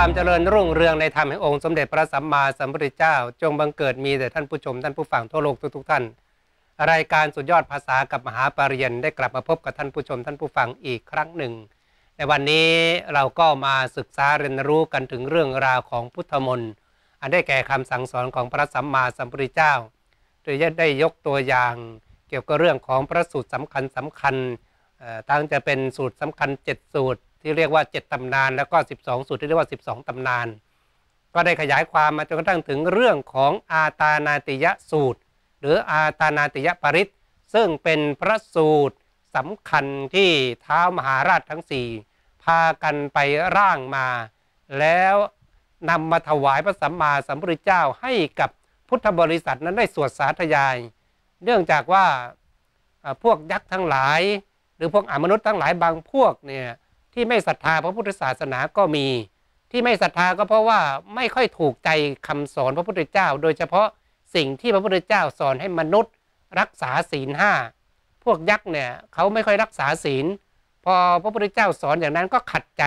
ความเจริญรุ่งเรืองในธรรมแห่งองค์ สมเด็จพระสัมมาสัมพุทธเจ้า จงบังเกิดมีแต่ท่านผู้ชม ท่านผู้ฟังทั่วโลกทุก ๆท่านรายการสุดยอดภาษากับมหาปรริญญาได้กลับมาพบกับท่านผู้ชมท่านผู้ฟังอีกครั้งหนึ่งในวันนี้เราก็มาศึกษาเรียนรู้กันถึงเรื่องราวของพุทธมนต์อันได้แก่คำสั่งสอนของพระสัมมาสัมพุทธเจ้าโดยได้ยกตัวอย่างเกี่ยวกับเรื่องของพระสูตรสำคัญสำคัญตั้งจะเป็นสูตรสำคัญ7สูตรที่เรียกว่า 7ตำนาน แล้วก็ 12 สูตรที่เรียกว่า 12ตำนาน ก็ได้ขยายความมาจนกระทั่งถึงเรื่องของอาตานาติยสูตร หรืออาตานาติยปริศซึ่งเป็นพระสูตรสำคัญที่ท้าวมหาราชทั้ง 4 พากันไปร่างมา แล้วนำมาถวายพระสัมมาสัมพุทธเจ้าให้กับพุทธบริษัทนั้นได้สวดสาธยาย เนื่องจากว่าพวกยักษ์ทั้งหลายหรือพวกอมนุษย์ทั้งหลายบางพวกเนี่ยที่ไม่ศรัทธาพระพุทธศาสนาก็มี ที่ไม่ศรัทธาก็เพราะว่าไม่ค่อยถูกใจคำสอนพระพุทธเจ้า โดยเฉพาะสิ่งที่พระพุทธเจ้าสอนให้มนุษย์รักษาศีลห้าพวกยักษ์เนี่ยเขาไม่ค่อยรักษาศีล พอพระพุทธเจ้าสอนอย่างนั้นก็ขัดใจ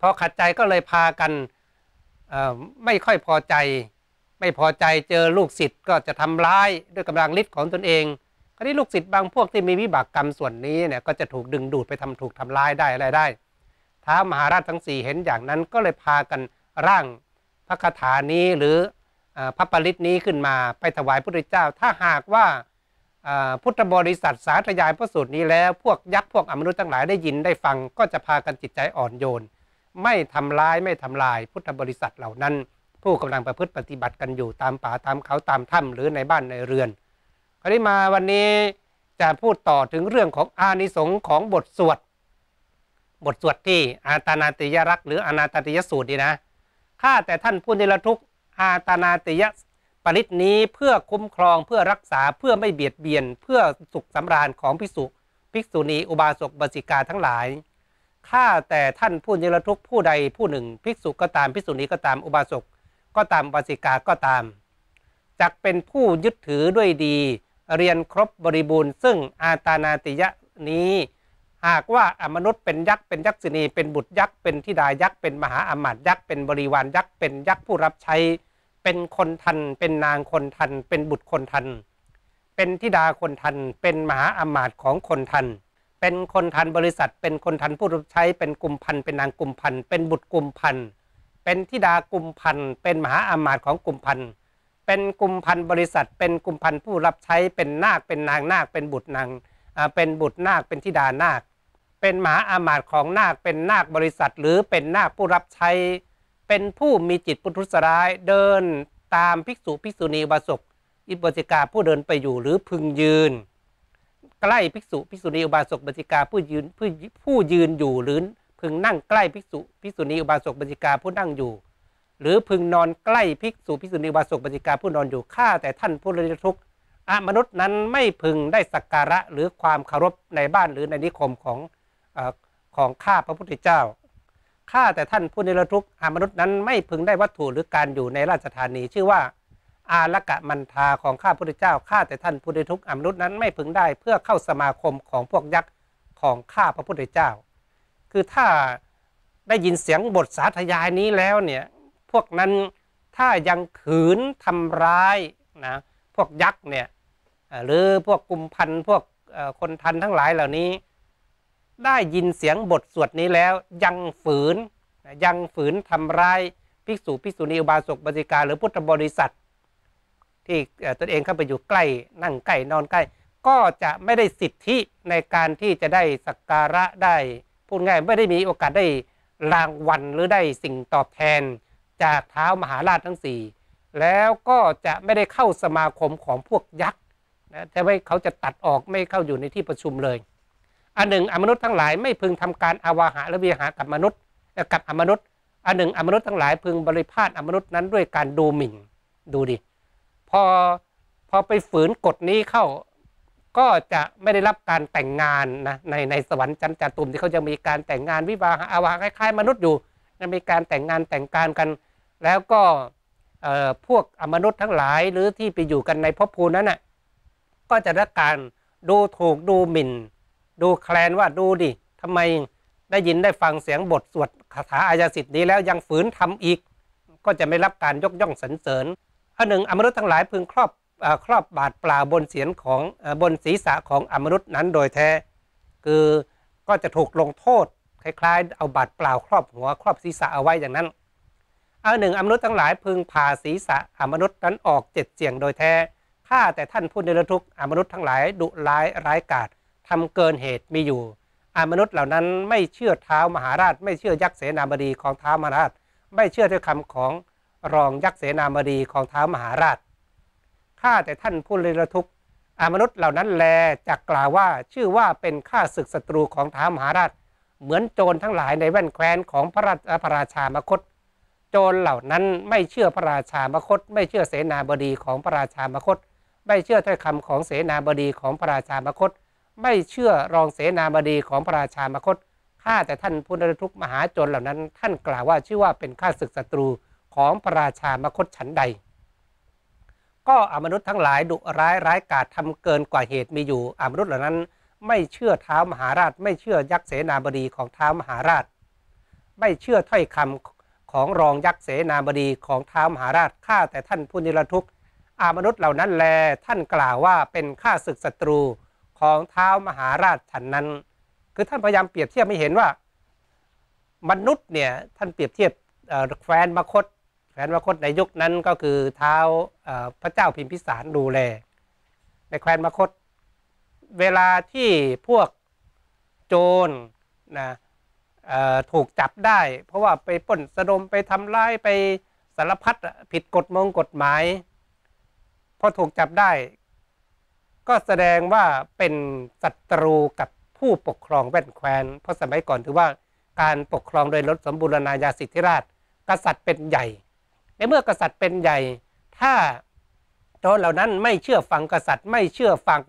พอขัดใจก็เลยพากันไม่ค่อยพอใจ ไม่พอใจเจอลูกศิษย์ก็จะทำร้ายด้วยกำลังฤทธิ์ของตนเองค็ที่ลูกศิษย์บางพวกที่มีวิบากกรรมส่วนนี้เนี่ยก็จะถูกดึงดูดไปทำถูกทำลายได้อะไรได้ท้ามหาราชทั้งสี่เห็นอย่างนั้นก็เลยพากันร่างพระคาถานี้หรือพระปริตนี้ขึ้นมาไปถวายพระพุทธเจ้า ถ้าหากว่าพุทธบริษัทสาธยายพระสูตรนี้แล้วพวกยักษ์พวกอมนุษย์ทั้งหลายได้ยินได้ฟังก็จะพากันจิตใจอ่อนโยน ไม่ทำร้ายไม่ทำลายพุทธบริษัทเหล่านั้น ผู้กำลังประพฤติปฏิบัติกันอยู่ตามป่าตามเขาตามถ้ำหรือในบ้านในเรือนอันนี้มาวันนี้จะพูดต่อถึงเรื่องของอานิสงส์ของบทสวด บทสวดที่อาตานาติยรักหรืออนาตติยสูตรนี่นะข้าแต่ท่านผู้นิรทุกอาตานาติยปริตนี้เพื่อคุ้มครองเพื่อรักษาเพื่อไม่เบียดเบียนเพื่อสุขสำราญของภิกษุภิกษุณี อุบาสกบาสิกาทั้งหลายข้าแต่ท่านผู้นิรทุกผู้ใดผู้หนึ่งภิกษุก็ตามภิกษุณีก็ตามอุบาสกก็ตามบาสิกาก็ตามจักเป็นผู้ยึดถือด้วยดีเรียนครบบริบูรณ์ ซึ่งอาตานาติยะนี้ หากว่ามนุษย์เป็นยักษ์ เป็นยักษินีเป็นบุตรยักษ์เป็นทิดายักษ์ เป็นมหาอมาตยักษ์เป็นบริวารยักษ์เป็นยักษ์ผู้รับใช้ เป็นคนทัน เป็นนางคนทัน เป็นบุตรคนทัน เป็นทิดาคนทัน เป็นมหาอมาตของคนทัน เป็นคนทันบริษัทเป็นคนทันผู้รับใช้เป็นกลุ่มพันเป็นนางกลุ่มพันเป็นบุตรกลุ่มพันเป็นทิดากลุ่มพันเป็นมหาอมาตของกลุ่มพันเเป็นกลุ่มพันธ์บริษัท เป็นกลุ่มพันธ์ผู้รับใช้ เป็นนาคเป็นนางนาคเป็นบุตรนางเป็นบุตรนาคเป็นธิดานาค เป็นมหาอามาตย์ของนาคเป็นนาคบริษัท หรือเป็นนาคผู้รับใช้ เป็นผู้มีจิตปุถุสร้ายเดินตามภิกษุภิกษุณีบาศกอิบติกาผู้เดินไปอยู่ หรือพึงยืน ใกล้ภิกษุภิกษุณีอุบาสกบัชิกาผู้ยืนผู้ผู้ยืนอยู่หรือพึงนั่งใกล้ภิกษุ ภิกษุณีอุบาสกบัชิกาผู้นั่งอยู่หรือพึงนอนใกล้ภิกษุภิกษุณีวาสุกปฏิกาผู้นอนอยู่ข้าแต่ท่านผู้ริทุกข์อมนุษย์นั้นไม่พึงได้สักการะหรือความเคารพในบ้านหรือในนิคมของของข้าพระพุทธเจ้าข้าแต่ท่านผู้นิรทุกข์อมนุษย์นั้นไม่พึงได้วัตถุหรือการอยู่ในราชธานี ชื่อว่า อาละกะมันทาของข้าพุทธเจ้าข้าแต่ท่านผู้นิรทุกข์อมนุษย์นั้นไม่พึงได้เพื่อเข้าสมาคมของพวกยักษ์ของข้าพระพุทธเจ้า คือถ้าได้ยินเสียงบทสาธยายนี้แล้วเนี่ยวกนั้นถ้ายังขืนทำร้ายนะพวกยักษ์เนี่ยหรือพวกกุมพันพวกคนทันทั้งหลายเหล่านี้ ได้ยินเสียงบทสวดนี้แล้ว ยังฝืนยังฝืนทำร้ายภิกษุภิกษุณีอุบาสกบาิกาหรือพุทธบริษัท ที่ตนเองเข้าไปอยู่ใกล้นั่งใกล้นอนใกล้ ก็จะไม่ได้สิทธิในการที่จะได้สักการะได้ พูดง่ายไม่ได้มีโอกาสได้รางวัลหรือได้สิ่งตอบแทนจากเท้ามหาราชทั้งสี่แล้วก็จะไม่ได้เข้าสมาคมของพวกยักษ์นะต่ไม่เขาจะตัดออกไม่เข้าอยู่ในที่ประชุมเลยอันหนึ่งอมนุษย์ทั้งหลาย ไม่พึงทำการอาวาหะและวิหากับมนุษย์กับอมนุษย์อันหนึ่งอมนุษย์ทั้งหลายพึงบริพาทอมนุษย์นั้นด้วยการดูหมิ่นดูดิพอพอไปฝืนกฎนี้เข้าก็จะไม่ได้รับการแต่งงานนะในในสวรรค์จั้นจตุมที่เขาจะมีการแต่งงานวิวาหะอาวาคล้ายๆมนุษย์อยู่มีการแต่งงานแต่งการกัน แล้วก็พวกอมนุษย์ทั้งหลาย หรือที่ไปอยู่กันในภพภูนั้นน่ะก็จะรับการดูถูกดูหมิ่น ดูแคลนว่าดูดิทำไมได้ยินได้ฟังเสียงบท สวดคาถาอายาสิทธิ์นี้แล้วยังฝืนทำอีก ก็จะไม่รับการยกย่องสรรเสริญอันหนึ่งอมนุษย์ทั้งหลายพึงครอบครอบบาดปล่าบนเสียงของบนศีรษะของอมนุษย์นั้นโดยแท้ คือก็จะถูกลงโทษคล้ายๆเอาบาดเปล่าครอบหัวครอบศีรษะเอาไว้อย่างนั้น เอาหนึ่งอมนุษย์ทั้งหลายพึงผ่าศีรษะอมนุษย์นั้นออกเจ็ดเจียงโดยแท้ ข้าแต่ท่านผู้ในรทุกอมนุษย์ทั้งหลายดุร้ายร้ายกาจทำเกินเหตุมีอยู่อมนุษย์เหล่านั้นไม่เชื่อเท้ามหาราช ไม่เชื่อยักษ์เสนาบดีของเท้ามหาราชไม่เชื่อด้วยคำของรองยักษ์เสนาบดีของเท้ามหาราชข้าแต่ท่านผู้ในรทุกอมนุษย์เหล่านั้นแลจักกล่าวว่าชื่อว่าเป็นข้าศึกศัตรูของเท้ามหาราชเหมือนโจรทั้งหลายในแว่นแคว้นของพระราพระราชามคตโจรเหล่านั้นไม่เชื่อพระราชามคตไม่เชื่อเสนาบดีของพระราชามคตไม่เชื่อถ้อยคำของเสนาบดีของพระราชามคตไม่เชื่อรองเสนาบดีของพระราชามคตข้าแต่ท่านผู้นรทุกมหาโจรเหล่านั้น ท่านกล่าวว่าชื่อว่าเป็นข้าศึกศัตรูของพระราชามคตฉันใด ก็อมนุษย์ทั้งหลายดุร้ายร้ายกาจทำเกินกว่าเหตุมีอยู่อมนุษย์เหล่านั้นไม่เชื่อเท้ามหาราช ไม่เชื่อยักษ์เสนาบดีของเท้ามหาราช ไม่เชื่อถ้อยคำของรองยักษ์เสนาบดีของเท้ามหาราชข้าแต่ท่านผู้นิรทุกข์อามนุษย์เหล่านั้นแลท่านกล่าวว่าเป็นข้าศึกศัตรูของเท้ามหาราชฉันนั้น คือท่านพยายามเปรียบเทียบไม่เห็นว่า มนุษย์เนี่ยท่านเปรียบเทียบแคว้นมคต แคว้นมคตในยุคนั้นก็คือเท้าพระเจ้าพิมพิสารดูแล ในแคว้นมคตเวลาที่พวกโจรนะถูกจับได้ เพราะว่าไปป่นสะดมไปทำร้ายไปสารพัดผิดกฎมงกฎหมายพอถูกจับได้ ก็แสดงว่าเป็นศัตรูกับผู้ปกครองแว่นแคว้นเพราะสมัยก่อนถือว่าการปกครองโดยรถสมบูรณาญาสิทธิราช กษัตริย์เป็นใหญ่ในเมื่อกษัตริย์เป็นใหญ่ ถ้าโจรเหล่านั้นไม่เชื่อฟังกษัตริย์ ไม่เชื่อฟัง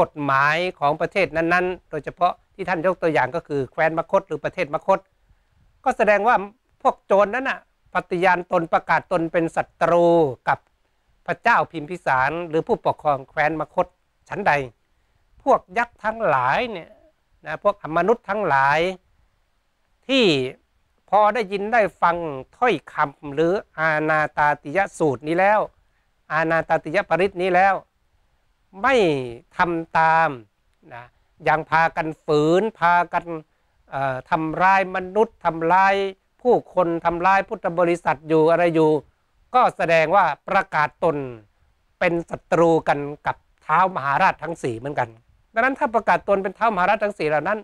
กฎหมายของประเทศนั้นๆ โดยเฉพาะที่ท่านยกตัวอย่างก็คือแคว้นมคตหรือประเทศมคต ก็แสดงว่าพวกโจรนั้นน่ะปฏิญาณตนประกาศตนเป็นศัตรูกับพระเจ้าพิมพิสาร หรือผู้ปกครองแคว้นมคตชั้นใด พวกยักษ์ทั้งหลายเนี่ยนะพวกมนุษย์ทั้งหลาย ที่พอได้ยินได้ฟังถ้อยคำหรืออาณาตาติยสูตรนี้แล้วอาณาตาติยปริตนี้แล้วไม่ทำตามนะอย่างพากันฝืนพากันทำร้ายมนุษย์ทำร้าย ผู้คนทำร้ายพุทธบริษัทอยู่อะไรอยู่ก็แสดงว่าประกาศตนเป็นศัตรูกันกับเท้ามหาราชทั้งสี่เหมือนกัน ดังนั้นถ้าประกาศตนเป็นเท้ามหาราชทั้งสี่เหล่านั้น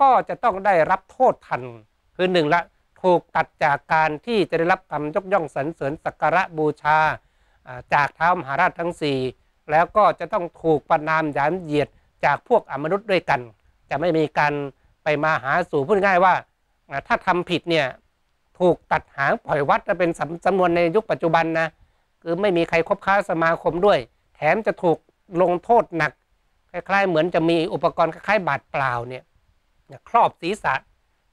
ก็จะต้องได้รับโทษทันคือหนึ่งละถูกตัดจากการที่จะได้รับคำยกย่องสรรเสริญสักการะบูชาจากเท้ามหาราชทั้งสี่แล้วก็จะต้องถูกประนามหยามเหยียดจากพวกอมนุษย์ด้วยกัน จะไม่มีการไปมาหาสู่พูดง่ายว่า ถ้าทำผิดเนี่ย ถูกตัดหางปล่อยวัดจะเป็นจำนวนในยุคปัจจุบันนะคือไม่มีใครคบค้าสมาคมด้วย แถมจะถูกลงโทษหนักคล้าย ๆ เหมือนจะมีอุปกรณ์คล้ายๆบาดเปล่าเนี่ยครอบศีรษะ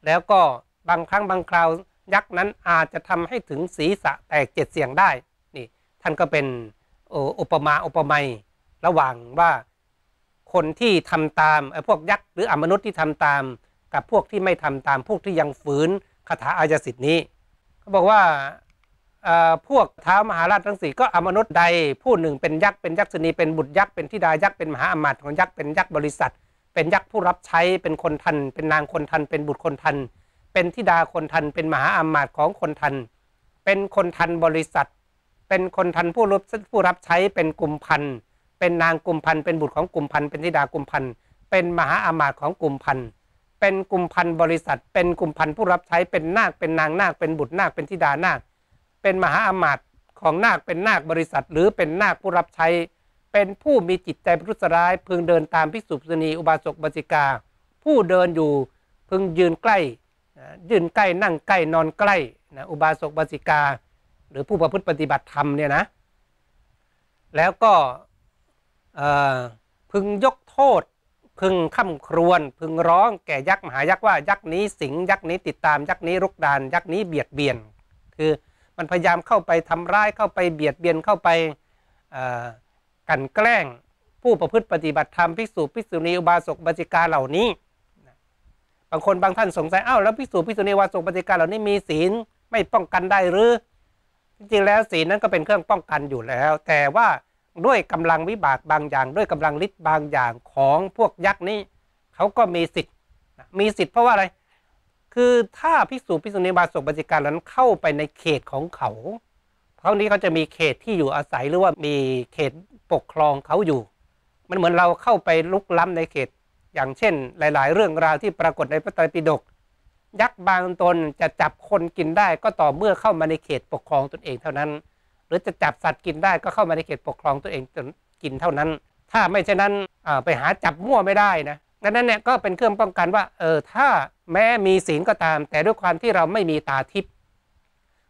แล้วก็บางครั้งบางคราวยักษ์นั้นอาจจะทำให้ถึงศีรษะแตกเจ็ดเสียงได้นี่ท่านก็เป็นอุปมาอุปไมยระหว่างว่าคนที่ทำตามไอ้พวกยักษ์หรืออมนุษย์ที่ทำตาม กับพวกที่ไม่ทำตามพวกที่ยังฝืนคาถาอายสิทธิ์นี้เขาบอกว่าพวกท้ามหาราชทั้งสี่ก็อมนุษย์ใดผู้หนึ่งเป็นยักษ์เป็นยักษ์สนีเป็นบุตรยักษ์เป็นธิดายักษ์เป็นมหาอมาตย์ของยักษ์เป็นยักษ์บริษัทเป็นยักษ์ผู้รับใช้เป็นคนทัน เป็นนางคนทัน เป็นบุตรคนทัน เป็นธิดาคนทัน เป็นมหาอมาตย์ของคนทัน เป็นคนทันบริษัทเป็นคนทันผู้รับผู้รับใช้เป็นกลุ่มพัน เป็นนางกลุ่มพัน เป็นบุตรของกลุ่มพัน เป็นธิดากลุ่มพัน เป็นมหาอามาตย์ของกลุ่มพัน เป็นกลุ่มพันบริษัท เป็นกลุ่มพันผู้รับใช้ เป็นนาค เป็นนางนาค เป็นบุตรนาค เป็นธิดานาค เป็นมหาอามาตย์ของนาค เป็นนาคบริษัท หรือเป็นนาคผู้รับใช้ เป็นผู้มีจิตใจประทุษร้าย พึงเดินตามภิกษุสณีอุบาสกบาสิกา ผู้เดินอยู่พึงยืนใกล้ยืนใกล้นั่งใกล้นอนใกล้นะอุบาสกบาสิกาหรือผู้ประพฤติปฏิบัติธรรมเนี่ยนะแล้วก็พึงยกโทษ พึงข่ำครวนพึงร้อง แก่ยักษ์มหายักษ์ว่า ยักษ์นี้สิงยักษ์นี้ติดตาม ยักษ์นี้รุกดาน ยักษ์นี้เบียดเบียน คือมันพยายามเข้าไปทำร้ายเข้าไปเบียดเบียนเข้าไปกันแกล้ง ผู้ประพฤติปฏิบัติธรรมภิกษุภิกษุณีอุบาสกบาจิกาเหล่านี้บางคนบางท่านสงสัยอ้าวแล้วภิกษุภิกษุณีวาสกบปจิกาเหล่านี้มีศีลไม่ป้องกันได้หรือจริงๆแล้วศีลนั้นก็เป็นเครื่องป้องกันอยู่แล้ว แต่ว่าด้วยกำลังวิบากบางอย่าง ด้วยกำลังฤทธิ์บางอย่างของพวกยักษ์นี้ เขาก็มีสิทธิ์มีสิทธิ์เพราะว่าอะไร คือถ้าภิกษุภิกษุณีบาศกบัจิการนั้นเข้าไปในเขตของเขาเรานี้เขาจะมีเขตที่อยู่อาศัยหรือว่ามีเขตปกครองเขาอยู่ มันเหมือนเราเข้าไปลุกล้ำในเขตอย่างเช่น หลาย ๆ เรื่องราวที่ปรากฏในพระไตรปิฎกยักษ์บางตนจะจับคนกินได้ก็ต่อเมื่อเข้ามาในเขตปกครองตนเองเท่านั้น หรือจะจับสัตว์กินได้ก็เข้ามาในเขตปกครองตนเองกินเท่านั้น ถ้าไม่เช่นนั้นไปหาจับมั่วไม่ได้นะดังนั้นเนี่ยก็เป็นเครื่องป้องกันว่า เออถ้าแม้มีศีลก็ตาม แต่ด้วยความที่เราไม่มีตาทิพย์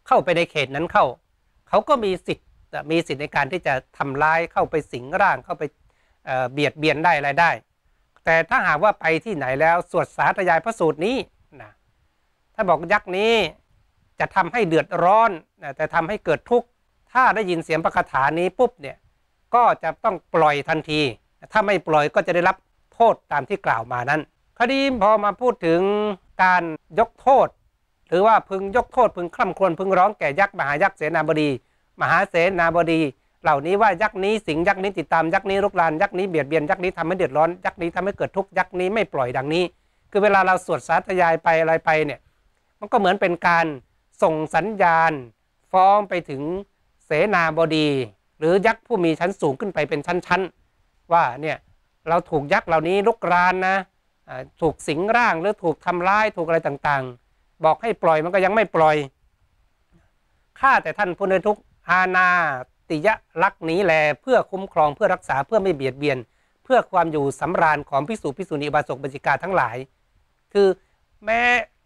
เข้าไปในเขตนั้นเข้า เขาก็มีสิทธิ์มีสิทธิ์ในการที่จะทำร้าย เข้าไปสิงร่างเข้าไปเบียดเบียนได้อะไรได้ แต่ถ้าหากว่าไปที่ไหนแล้วสวดสาธยายพระสูตรนี้ถ้าบอกยักษ์นี้จะทำให้เดือดร้อน แต่ทำให้เกิดทุกข์ ถ้าได้ยินเสียงพระคาถานี้ปุ๊บ เนี่ย ก็จะต้องปล่อยทันที ถ้าไม่ปล่อยก็จะได้รับโทษตามที่กล่าวมานั้น คดีพอมาพูดถึงการยกโทษ หรือว่าพึงยกโทษ พึงคร่ำครวญพึงร้องแก่ยักษ์มหายักษ์เสนาบดี มหาเสนาบดี เหล่านี้ว่ายักษ์นี้สิงยักษ์นี้ติดตามยักษ์นี้รุกรานยักษ์นี้เบียดเบียนยักษ์นี้ทำให้เดือดร้อน ยักษ์นี้ทำให้เกิดทุกข์ยักษ์นี้ไม่ปล่อยดังนี้ คือเวลาเราสวดสาธยายไปอะไรไปเนี่ยมันก็เหมือนเป็นการส่งสัญญาณฟ้องไปถึงเสนาบดี หรือยักษ์ผู้มีชั้นสูงขึ้นไปเป็นชั้น ๆ ว่าเนี่ยเราถูกยักษ์เหล่านี้ลุกรานนะถูกสิงร่างหรือถูกทำร้ายถูกอะไรต่างๆ บอกให้ปล่อยมันก็ยังไม่ปล่อยข้าแต่ท่านผู้เนทุกอาณาติยะรักนี้แลเพื่อคุ้มครองเพื่อรักษาเพื่อไม่เบียดเบียน เพื่อความอยู่สำราญของพิสูพิสูนีบาศกบัญชิกาทั้งหลาย คือแม้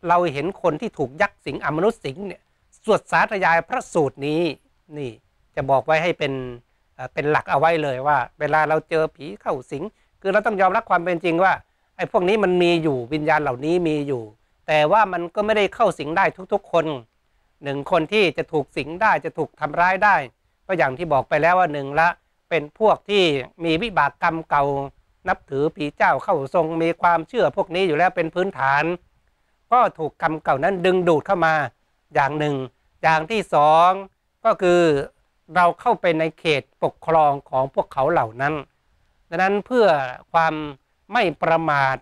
เราเห็นคนที่ถูกยักษ์สิงอมนุษย์สิงเนี่ยสวดสาธยายพระสูตรนี้นี่จะบอกไว้ให้เป็นเป็นหลักเอาไว้เลยว่า เวลาเราเจอผีเข้าสิงคือเราต้องยอมรับความเป็นจริงว่าไอ้พวกนี้มันมีอยู่วิญญาณเหล่านี้มีอยู่ แต่ว่ามันก็ไม่ได้เข้าสิงได้ทุกๆ คนหนึ่งคนที่จะถูกสิงได้จะถูกทำร้ายได้ก็อย่างที่บอกไปแล้วว่าหนึ่งละเป็นพวกที่มีวิบากกรรมเก่า นับถือผีเจ้าเข้าทรงมีความเชื่อพวกนี้อยู่แล้วเป็นพื้นฐานก็ถูกกรรมเก่านั้นดึงดูดเข้ามาอย่างหนึ่ง อย่างที่สองก็คือเราเข้าไปในเขตปกครองของพวกเขาเหล่านั้นดังนั้นเพื่อความไม่ประมาท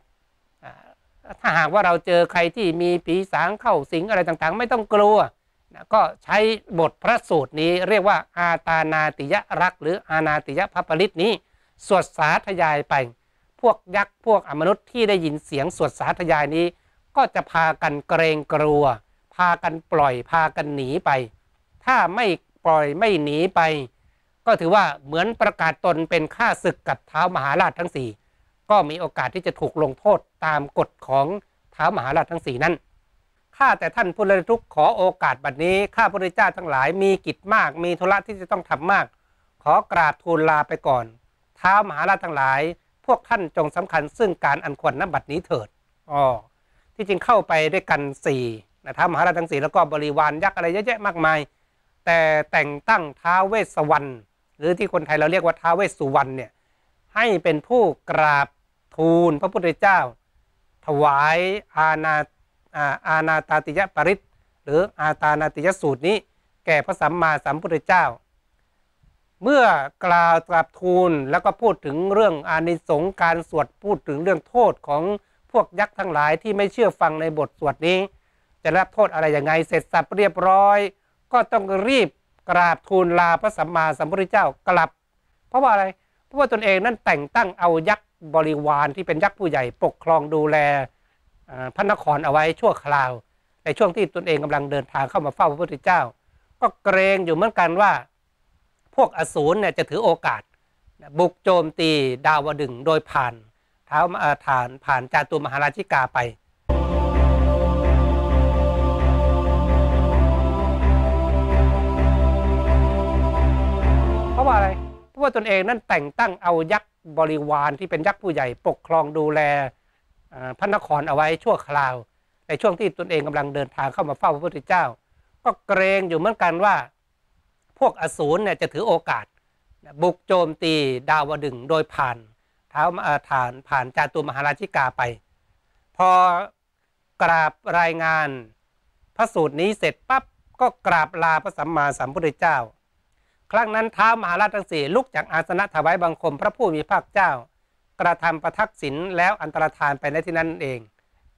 ถ้าหากว่าเราเจอใครที่มีผีสางเข้าสิงอะไรต่างๆ ไม่ต้องกลัวนะก็ใช้บทพระสูตรนี้เรียกว่าอาตานาติยรัก หรืออานาติยพัปริตนี้ สวดสาธยายไป พวกยักษ์พวกอมนุษย์ที่ได้ยินเสียง สวดสาธยายนี้ก็จะพากันเกรงกลัว พากันปล่อยพากันหนีไป ถ้าไม่ปล่อยไม่หนีไป ก็ถือว่าเหมือนประกาศตนเป็นข้าศึกกับเท้ามหาราชทั้งสี่ก็มีโอกาสที่จะถูกลงโทษตามกฎของเท้ามหาราชทั้งสี่นั้นข้าแต่ท่านผู้รลิทุกขอโอกาสบัดนี้ข้าพระเจ้าทั้งหลายมีกิจมาก มีธุระที่จะต้องทำมาก ขอกราบทูลลาไปก่อนท้ามหาราชทั้งหลายพวกท่านจงสำคัญ ซึ่งการอันควรนบัดนี้เถิดอ๋อที่จริงเข้าไปด้วยกัน4นะท้ามหาราชทั้งสี่แล้วก็บริวารยักษ์อะไรเยอะแยะมากมาย แต่แต่งตั้งท้าเวสวรรณหรือที่คนไทยเราเรียกว่าท้าเวสสุวรรณเนี่ยให้เป็นผู้กราบทูลพระพุทธเจ้า ถวายอาณาอาณาตาติยปริตหรืออาตานาติยสูตรนี้ แก่พระสัมมาสัมพุทธเจ้า เมื่อกล่าวกราบทูลแล้วก็พูดถึงเรื่องอานิสงส์การสวดพูดถึงเรื่องโทษของพวกยักษ์ทั้งหลายที่ไม่เชื่อฟังในบทสวดนี้ จะรับโทษอะไรยังไงเสร็จสับเรียบร้อย ก็ต้องรีบกราบทูลลาพระสัมมาสัมพุทธเจ้ากลับ เพราะว่าอะไร เพราะว่าตนเองนั้นแต่งตั้งเอายักษ์ บริวารที่เป็นยักษ์ผู้ใหญ่ปกครองดูแลพระนครเอาไว้ชั่วคราว ในช่วงที่ตนเองกำลังเดินทางเข้ามาเฝ้าพระพุทธเจ้า ก็เกรงอยู่เหมือนกันว่า พวกอสูรเนี่ยจะถือโอกาสบุกโจมตีดาวดึงโดยผ่านเท้าผ่านผ่านจาตุมหาราชิกาไป เพราะว่าอะไรเพราะว่าตนเองนั่นแต่งตั้งเอายักษ์บริวารที่เป็นยักษ์ผู้ใหญ่ปกครองดูแลพระนครเอาไว้ชั่วคราว ในช่วงที่ตนเองกำลังเดินทางเข้ามาเฝ้าพระพุทธเจ้า ก็เกรงอยู่เหมือนกันว่าพวกอสูรเนี่ยจะถือโอกาส บุกโจมตีดาวดึงโดยผ่านเท้าฐานผ่านจาตุมหาราชิกาไป พอกราบรายงานพระสูตรนี้เสร็จปั๊บก็กราบลาพระสัมมาสัมพุทธเจ้า ครั้งนั้นเท้ามหาราชทั้งสี่ลุกจากอาสนะถวายบังคมพระผู้มีพระเจ้า กระทำประทักษิณแล้วอันตรธานไปในที่นั้นเอง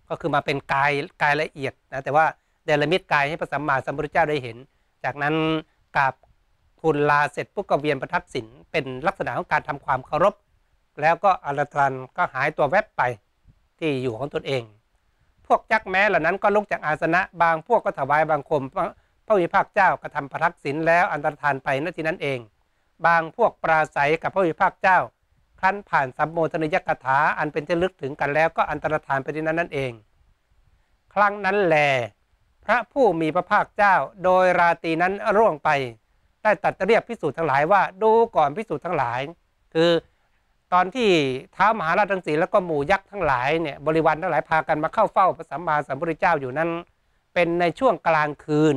ก็คือมาเป็นกายกายละเอียดนะแต่ว่าเดลมิตกายให้พระสัมมาสัมพุทธเจ้าได้เห็น จากนั้นกราบทูลลาเสร็จปุ๊บก็เวียนประทักษิณเป็นลักษณะของการทำความเคารพแล้วก็อัลตรันก็หายตัวแวบไปที่อยู่ของตนเอง พวกยักษ์แม้เหล่านั้นก็ลุกจากอาสนะ บางพวกก็ถวายบางคมพระวิภาคเจ้ากระทำประทักษิณแล้วอันตรธานไปณที่นั้นเอง บางพวกปราศัยกับพระวิภาคเจ้าครั้นผ่านสัมโมทนยกถาอันเป็นที่ลึกถึงกันแล้วก็อันตรธานไปที่นั้นนั่นเอง ครั้งนั้นแล พระผู้มีพระภาคเจ้าโดยราตีนั้นร่วงไป ได้ตัดเรียกพิสูจน์ทั้งหลายว่าดูก่อนพิสูจน์ทั้งหลายคือตอนที่ท้ามหาราชทั้งสี่แล้วก็หมู่ยักษ์ทั้งหลายเนี่ยบริวารทั้งหลายพากันมาเข้าเฝ้าพระสัมมาสัมพุทธเจ้าอยู่นั้น เป็นในช่วงกลางคืน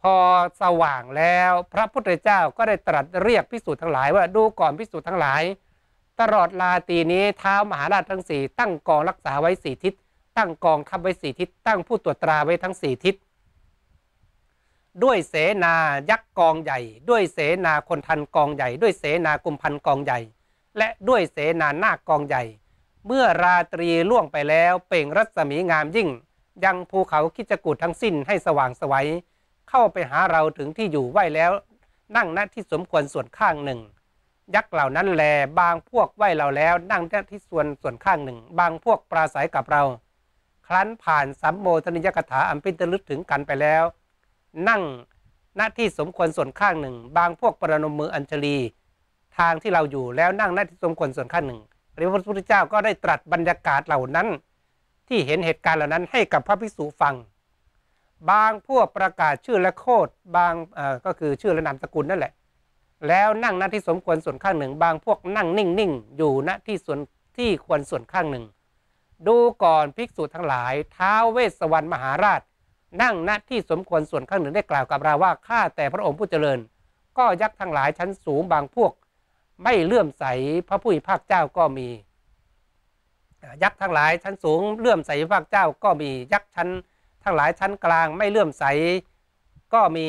พอสว่างแล้วพระพุทธเจ้าก็ได้ตรัสเรียกพิสูจน์ทั้งหลายว่าดูก่อนพิสูจน์ทั้งหลาย ตลอดลาตีนี้ท้ามหาราชทั้งสี่ตั้งกองรักษาไว้สี่ทิศตั้งกองทัพไว้สี่ทิศตั้งผู้ตรวจตราไว้ทั้งสี่ทิศด้วยเสนายักษ์กองใหญ่ ด้วยเสนาคนทันกองใหญ่ด้วยเสนากุมพันกองใหญ่และด้วยเสนาหน้ากองใหญ่ เมื่อราตรีล่วงไปแล้วเป่งรัศมีงามยิ่ง ยังภูเขาคิจกูดทั้งสิ้นให้สว่างสวัยเข้าไปหาเราถึงที่อยู่ไหวแล้ว นั่งณที่สมควรส่วนข้างหนึ่ง ยักษ์เหล่านั้นแลบางพวกไหวเราแล้ว นั่งณที่ส่วนส่วนข้างหนึ่ง บางพวกปราศัยกับเรา ครั้นผ่านสัมโมทนิยกถาอัมพิตรึกถึงกันไปแล้ว นั่งณที่สมควรส่วนข้างหนึ่ง บางพวกปรนมมืออัญชลีทางที่เราอยู่แล้วนั่งนั่ที่สมควรส่วนข้างหนึ่งพระพุทธเจ้าก็ได้ตรัสบรรยากาศเหล่านั้นที่เห็นเหตุการณ์เหล่านั้นให้กับพระภิกษุฟัง บางพวกประกาศชื่อและโคดบางก็คือชื่อและนามสกุลนั่นแหละ แล้วนั่งนั่งที่สมควรส่วนข้างหนึ่ง บางพวกนั่งนิ่งนิ่งอยู่ณที่ส่วนที่ควรส่วนข้างหนึ่ง ดูก่อนภิกษุทั้งหลายท้าวเวสสวรรค์มหาราช นั่งณที่สมควรส่วนข้างหนึ่งได้กล่าวกับเราว่าข้าแต่พระองค์ผู้เจริญ ก็ยักษ์ทั้งหลายชั้นสูงบางพวกไม่เลื่อมใสพระผู้มีภาคเจ้าก็มี ยักษ์ทั้งหลายชั้นสูงเลื่อมใสพระเจ้าก็มียักษ์ชั้น ทั้งหลายชั้นกลางไม่เลื่อมใสก็มี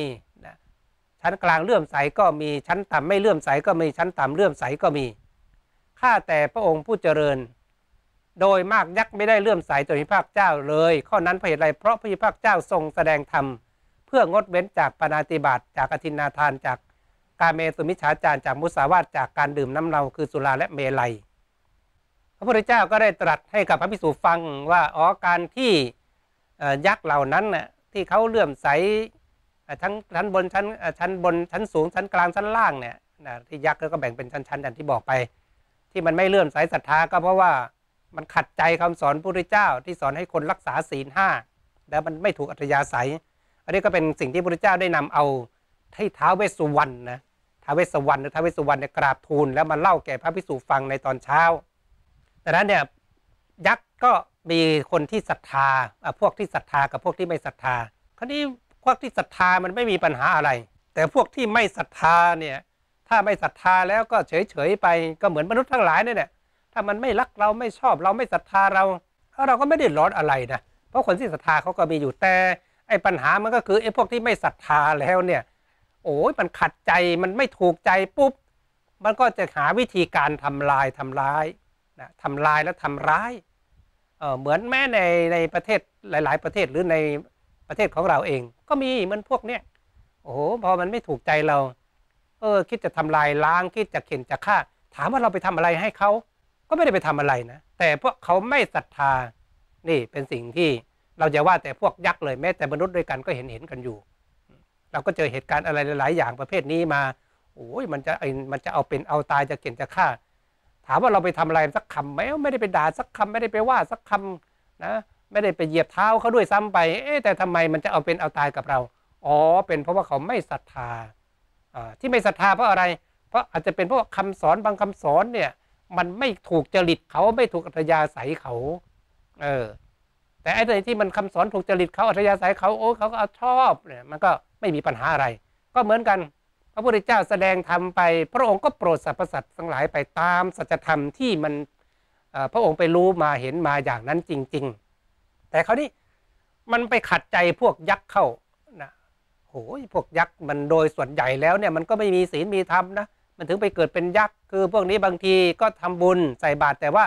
ชั้นกลางเลื่อมใสก็มีชั้นต่ำไม่เลื่อมใสก็มีชั้นต่ำเลื่อมใสก็มีข้าแต่พระองค์ผู้เจริญ โดยมากยักษ์ไม่ได้เลื่อมใสต่อพระภาคเจ้าเลย ข้อนั้นเพราะเหตุไรเพราะพระภาคเจ้าทรงแสดงธรรมเพื่องดเว้นจากปานาติบาตจากอธินาทานจากกาเมสุมิชฌาจารจากมุสาวาทจากการดื่มน้ำเราคือสุราและเมลัยพระพุทธเจ้าก็ได้ตรัสให้กับพระภิกษุฟังว่าอ๋อการที่ยักษ์เหล่านั้นน่ะที่เขาเลื่อมใสทั้งชั้นบนชั้นชั้นบนชั้นสูงชั้นกลางชั้นล่างเนี่ยนะที่ยักษ์ก็แบ่งเป็นชั้นชนอย่างที่บอกไป ที่มันไม่เลื่อมใสศรัทธาก็เพราะว่ามันขัดใจคำสอนพระพุทธเจ้าที่สอนให้คนรักษาศีลห้าแล้วมันไม่ถูกอัธยาศัยอันนี้ก็เป็นสิ่งที่พระพุทธเจ้าได้นำเอาให้ท้าวเวสสุวรรณนะท้าวเวสสุวรรณนอท้าวเวสสุวรรณเนี่ยกราบทูลแล้วมาเล่าแก่พระภิกษุฟังในตอนเช้า แต่นั้นเนี่ยยักษ์ก็มีคนที่ศรัทธาพวกที่ศรัทธากับพวกที่ไม่ศรัทธา คราวนี้พวกที่ศรัทธามันไม่มีปัญหาอะไร แต่พวกที่ไม่ศรัทธาเนี่ยถ้าไม่ศรัทธาแล้วก็เฉย ๆ ไปก็เหมือนมนุษย์ทั้งหลายเนี่ยถ้ามันไม่รักเราไม่ชอบเราไม่ศรัทธาเราเราก็ไม่ได้ร้อนอะไรนะเพราะคนที่ศรัทธาเขาก็มีอยู่แต่ไอ้ปัญหามันก็คือไอ้พวกที่ไม่ศรัทธาแล้วเนี่ยโอ้ยมันขัดใจมันไม่ถูกใจปุ๊บ มันก็จะหาวิธีการทำลายทำร้ายนะทำลายแล้วทำร้ายเเหมือนแม้ในในประเทศหลาย ๆ ประเทศหรือในประเทศของเราเอง ก็มีมันพวกเนี้ยโอ้โหพอมันไม่ถูกใจเรา เออ คิดจะทำลายล้างคิดจะเข็นจะฆ่า ถามว่าเราไปทำอะไรให้เขา ก็ไม่ได้ไปทำอะไรนะ แต่พวกเขาไม่ศรัทธานี่เป็นสิ่งที่เราจะว่าแต่พวกยักษ์เลยแม้แต่มนุษย์ด้วยกันก็เห็นเห็นกันอยู่เราก็เจอเหตุการณ์อะไรหลายอย่างประเภทนี้มา โอ้ยมันจะอ้มันจะเอาเป็นเอาตายจะเก่งจะฆ่า ถามว่าเราไปทำอะไรสักคำไหมไม่ได้ไปด่าสักคำไม่ได้ไปว่าสักคำนะไม่ได้ไปเหยียบเท้าเขาด้วยซ้ำไป เอ๊แต่ทำไมมันจะเอาเป็นเอาตายกับเรา อ๋อ เป็นเพราะว่าเขาไม่ศรัทธาที่ไม่ศรัทธาเพราะอะไร เพราะอาจจะเป็นเพราะคำสอนบางคำสอนเนี่ยมันไม่ถูกจริตเขาไม่ถูกอัธยาศัยเขา เออ แต่ไอ้ที่มันคำสอนถูกจริตเขาอัธยาศัยเขาโอ้เขาก็ชอบเนี่ยมันก็ไม่มีปัญหาอะไร ก็เหมือนกัน พระพุทธเจ้าแสดงธรรมไป พระองค์ก็โปรดสรรพสัตว์ทั้งหลายไปตามสัจธรรมที่มันพระองค์ไปรู้มาเห็นมาอย่างนั้นจริงๆ แต่คราวนี้มันไปขัดใจพวกยักษ์เข้านะโหยพวกยักษ์มันโดยส่วนใหญ่แล้วเนี่ยมันก็ไม่มีศีลมีธรรมนะ มันถึงไปเกิดเป็นยักษ์ คือพวกนี้บางทีก็ทำบุญใส่บาตรแต่ว่า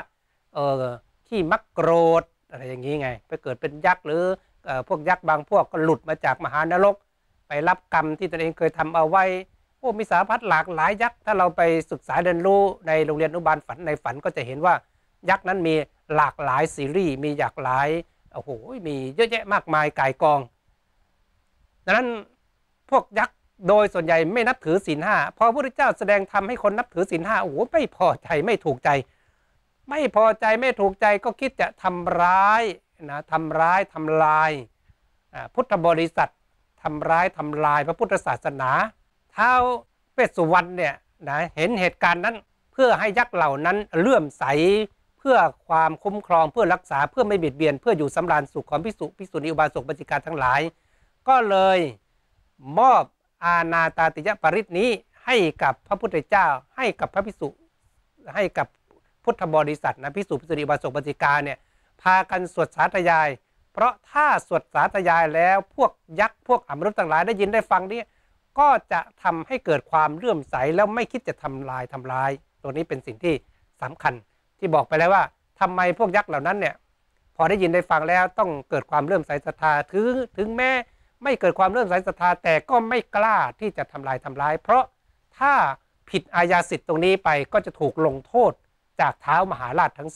เออที่มักโกรธอะไรอย่างนี้ไง ไปเกิดเป็นยักษ์หรืออพวกยักษ์บางพวกก็หลุดมาจากมหานรกไปรับกรรมที่ตนเองเคยทำเอาไว้โอ้มีสารพัดหลากหลายยักษ์ ถ้าเราไปศึกษาเรียนรู้ ในโรงเรียนอนุบาลฝันในฝันก็จะเห็นว่า ยักษ์นั้นมีหลากหลายซีรีส์ มีหลากหลายโอ้โห มีเยอะแยะมากมายกายกองดังนั้นพวกยักษ์โดยส่วนใหญ่ไม่นับถือศีลห้า พอพระพุทธเจ้าแสดงทำให้คนนับถือศีลห้าโอ้โหไม่พอใจไม่ถูกใจ ไม่พอใจไม่ถูกใจก็คิดจะทำร้ายนะทำร้ายทำลายพุทธบริษัททำร้ายทำลายพระพุทธศาสนาเท้าเวสสุวรรณเนี่ยนะเห็นเหตุการณ์นั้นเพื่อให้ยักษ์เหล่านั้นเลื่อมใสเพื่อความคุ้มครองเพื่อรักษาเพื่อไม่เบียดเบียน เพื่ออยู่สำราญสุขของพิสุพิสุนีอุบาสกบัจิกาทั้งหลาย ก็เลยมอบอาณาตาติยปริตนี้ ให้กับพระพุทธเจ้าให้กับพระพิสุให้กับพุทธบริษัทนะพิสุพิสุนีอุบาสกบัจิกาเนี่ยพากันสวดสาธยายเพราะถ้าสวดสาธยายแล้วพวกยักษ์ พวกอมนุษย์ต่างหลายได้ยินได้ฟังนี้ก็จะทำให้เกิดความเลื่อมใสแล้วไม่คิดจะทำลายทำลายตัวนี้เป็นสิ่งที่สำคัญที่บอกไปแล้วว่า ทำไมพวกยักษ์เหล่านั้นเนี่ย พอได้ยินได้ฟังแล้วต้องเกิดความเลื่อมใสศรัทธาถึงถึงแม้ไม่เกิดความเลื่อมใสศรัทธาแต่ก็ไม่กล้าที่จะทำลายทำลาย เพราะถ้าผิดอาญาสิทธิ์ตรงนี้ไปก็จะถูกลงโทษจากเท้ามหาราชทั้ง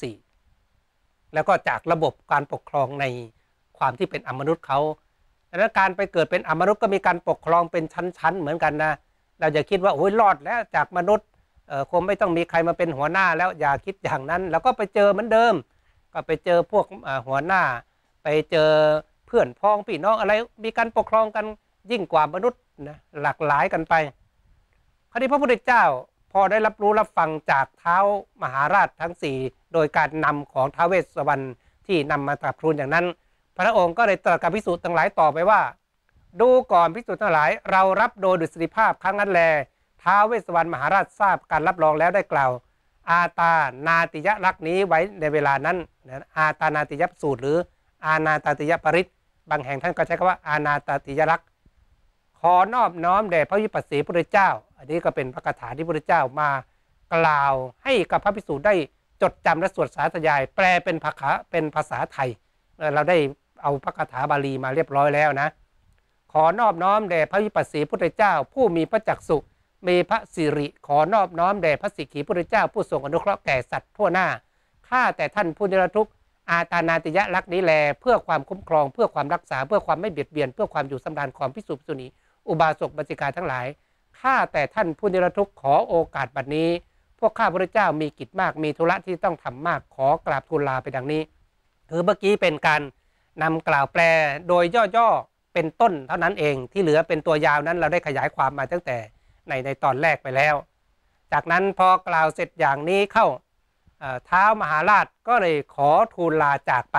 4 แล้วก็จากระบบการปกครองในความที่เป็นอมนุษย์เขาดังนั้นการไปเกิดเป็นอมนุษย์ก็มีการปกครองเป็นชั้นๆ เหมือนกันนะ เราจะคิดว่าโอ้ยรอดแล้วจากมนุษย์คงไม่ต้องมีใครมาเป็นหัวหน้าแล้วอย่าคิดอย่างนั้น แล้วก็ไปเจอเหมือนเดิม ก็ไปเจอพวกหัวหน้า ไปเจอ เพื่อนพ้อง พี่น้องอะไร มีการปกครองกันยิ่งกว่ามนุษย์นะหลากหลายกันไปคราวนี้พระพุทธเจ้าพอได้รับรู้รับฟังจากเท้ามหาราชทั้ง 4 โดยการนำของท้าวเวสสวรรณที่นำมาตรัสรูนอย่างนั้นพระองค์ก็เลยตรัสกับพิสูจน์ทั้งหลายต่อไปว่า ดูก่อนพิสูจน์ทั้งหลาย เรารับโดยดุษฎิภาพครั้งนั้นแลท้าวเวสวรรณมหาราชทราบการรับรองแล้วได้กล่าว อาตานาติยะรักนี้ไว้ในเวลานั้นอาตานาติยะสูตรหรืออานาตาติยะปริศบางแห่งท่านก็ใช้คำว่าอานาตาติยรักขอนอบน้อมแด่พระวิปัสสีพุทธเจ้า อันนี้ก็เป็นพระคาถาที่พุทธเจ้ามากล่าวให้กับพระพิสูจน์ได้จดจำและสวดสาธยาย แปลเป็นภาษาเป็นภาษาไทยเราได้เอาพระคาถาบาลีมาเรียบร้อยแล้วนะขอนอบน้อมแด่พระวิปัสสีพุทธเจ้าผู้มีพระจักสุมีพระสิริ ขอนอบน้อมแด่พระสิกขีพุทธเจ้า ผู้ทรงอนุเคราะห์แก่สัตว์ทั่วหน้าข้าแต่ท่านผู้นิรทุกข์อาตานาติยะรักนี้แลเพื่อความคุ้มครองเพื่อความรักษาเพื่อความไม่เบียดเบียน เพื่อความอยู่สาราญของพิสุสุนีอุบาสกบัจิกาทั้งหลายข้าแต่ท่านผู้นิรทุกข์ขอโอกาสบัดนี้ พวกข้าพระเจ้ามีกิจมากมีธุระที่ต้องทำมากขอกราบทูลลาไปดังนี้คือเมื่อกี้เป็นการนำกล่าวแปลโดยย่อ ๆ เป็นต้นเท่านั้นเอง ที่เหลือเป็นตัวยาวนั้นเราได้ขยายความมาตั้งแต่ในในตอนแรกไปแล้ว จากนั้นพอกล่าวเสร็จอย่างนี้เข้าเท้ามหาราชก็เลยขอทูลลาจากไป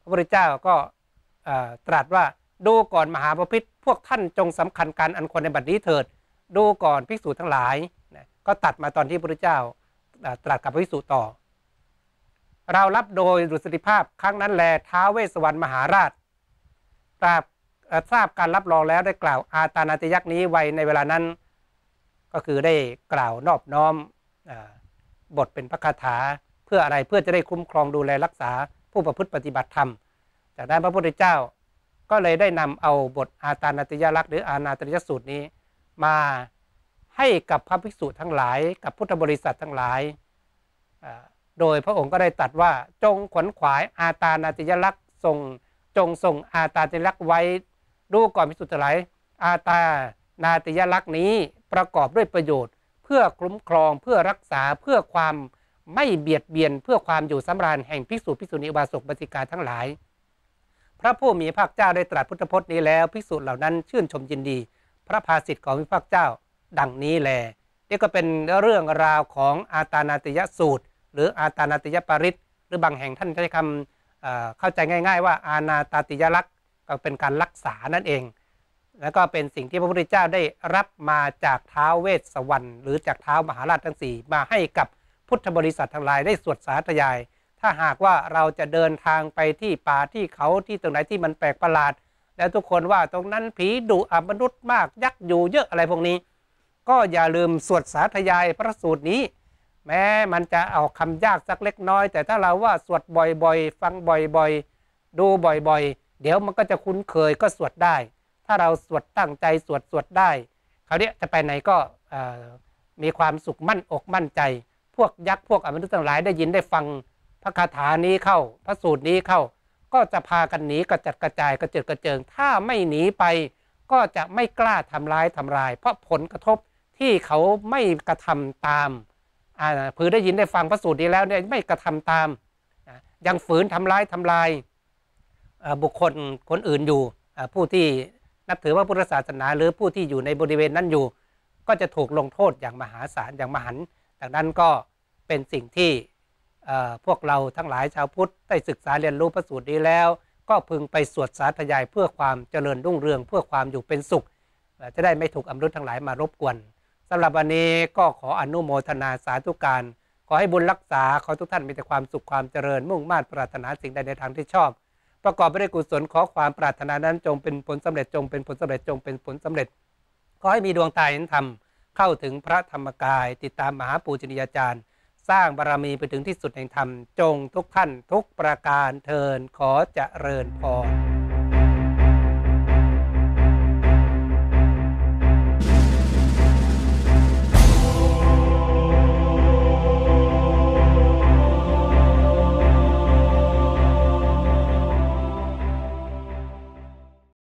พระพุทธเจ้าก็ตรัสว่าดูก่อนมหาปพิธพวกท่านจงสำคัญการอันควรในบัดนี้เถิด ดูก่อนภิกษุทั้งหลาย ก็ตัดมาตอนที่พระพุทธเจ้าตรัสกับภิกษุต่อเรารับโดยดุสติภาพครั้งนั้นแลท้าเวสวรรณมหาราชทราบทราบการรับรองแล้วได้กล่าวอาตานาติยักษ์นี้ไว้ในเวลานั้นก็คือได้กล่าวนอบน้อมบทเป็นพระคาถาเพื่ออะไรเพื่อจะได้คุ้มครองดูแลรักษาผู้ประพฤติปฏิบัติธรรม จากนั้นพระพุทธเจ้าก็เลยได้นำเอาบทอาตานาติยลักษ์หรืออาณาติยสูตรนี้มาให้กับพระภิกษุทั้งหลาย กับพุทธบริษัททั้งหลายโดยพระองค์ก็ได้ตัดว่าจงขวนขวายอาตานาติยลักษ์ทรงจงส่งอาตาติยลักษ์ไว้ดูก่อนพิสุทธิ์ไายอาตานาติยลักษ์นี้ประกอบด้วยประโยชน์ เพื่อคุ้มครองเพื่อรักษาเพื่อความไม่เบียดเบียน เพื่อความอยู่สำราญแห่งภิกษุภิกษุณีอุบาสกบาสิกาทั้งหลายพระผู้มีพระเจ้าได้ตรัสพุทธพจน์นี้แล้วภิกษุเหล่านั้นชื่นชมยินดี พระภาสิทธิ์ของพระเจ้าดังนี้แลนี่ก็เป็นเรื่องราวของอาตานาติยสูตรหรืออาตานาติยปาริต หรือบางแห่งท่านใช้คำเข้าใจง่าย ๆ ว่าอาณาตาติยลักษ์ก็เป็นการรักษานั่นเอง แล้วก็เป็นสิ่งที่พระพุทธเจ้าได้รับมาจากเท้าเวสสวรรค์หรือจากเท้ามหาราชทั้งสี่มาให้กับพุทธบริษัททั้งหลาย ได้สวดสาธยาย ถ้าหากว่าเราจะเดินทางไปที่ป่าที่เขาที่ตรงไหนที่มันแปลกประหลาด แล้วทุกคนว่าตรงนั้นผีดุอมนุษย์มากยักษ์อยู่เยอะอะไรพวกนี้ ก็อย่าลืมสวดสาธยายพระสูตรนี้แม้มันจะเอาคำยากสักเล็กน้อย แต่ถ้าเราว่าสวดบ่อยๆ ฟังบ่อยๆดูบ่อยๆ เดี๋ยวมันก็จะคุ้นเคยก็สวดได้ ถ้าเราสวดตั้งใจสวดสวดได้เขาเนี้ยจะไปไหนก็มีความสุขมั่นอกมั่นใจ พวกยักษ์พวกอมนุษย์ทั้งหลายได้ยินได้ฟังพระคาถานี้เข้า พระสูตรนี้เข้า ก็จะพากันหนีกระจัดกระจายกระเจิดกระเจิง ถ้าไม่หนีไปก็จะไม่กล้าทำร้ายทำลาย เพราะผลกระทบที่เขาไม่กระทำตามผือได้ยินได้ฟังพระสูตรดีแล้วเนี่ยไม่กระทำตาม ยังฝืนทำร้ายทำลายบุคคลคนอื่นอยู่ ผู้ที่นับถือ ว่าพุทธศาสนา หรือผู้ที่อยู่ในบริเวณนั้นอยู่ ก็จะถูกลงโทษอย่างมหาศาลอย่างมหันดังนั้นก็เป็นสิ่งที่พวกเราทั้งหลายชาวพุทธได้ศึกษาเรียนรู้พระสูตรดีแล้ว ก็พึงไปสวดสาธยายเพื่อความเจริญรุ่งเรืองเพื่อความอยู่เป็นสุข จะได้ไม่ถูกอำรุษทั้งหลายมารบกวนสำหรับวันนี้ก็ขออนุโมทนาสาธุการ ขอให้บุญรักษาขอทุกท่านมีแต่ความสุขความเจริญ มุ่งมา่นปรารถนาสิ่งใดในทางที่ชอบ ประกอบไปด้วยกุศลขอความปรารถนานั้นจงเป็นผลสำเร็จจงเป็นผลสำเร็จจงเป็นผลสำเร็จ ขอให้มีดวงตาเห็นธรรม เข้าถึงพระธรรมกาย ติดตามมหาปูชนียาจารย์ สร้างบารรมีไปถึงที่สุดแห่งธรรมจงทุกท่านทุกประการเทินขอเจริญพร